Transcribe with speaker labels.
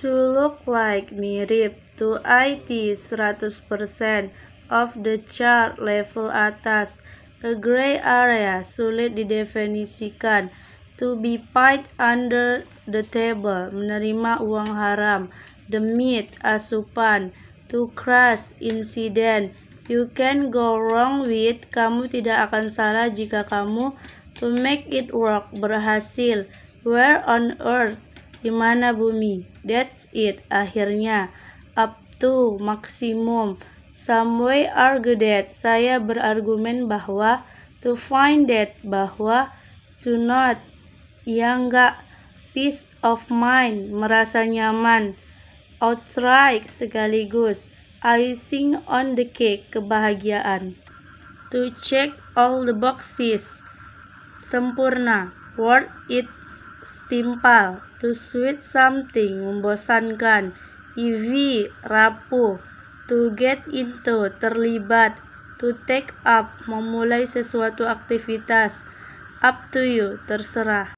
Speaker 1: to look like mirip to IT 100% of the chart level atas a gray area sulit didefinisikan to be paid under the table menerima uang haram the meat asupan to crash incident you can go wrong with kamu tidak akan salah jika kamu to make it work berhasil where on earth di mana bumi? That's it. Akhirnya. Up to. Maksimum. way argue that. Saya berargumen bahwa. To find that. Bahwa. To not. yang enggak. Peace of mind. Merasa nyaman. Outright. Sekaligus. Icing on the cake. Kebahagiaan. To check all the boxes. Sempurna. Worth it setimpal to sweet something membosankan EV rapuh to get into terlibat to take up memulai sesuatu aktivitas
Speaker 2: up to you terserah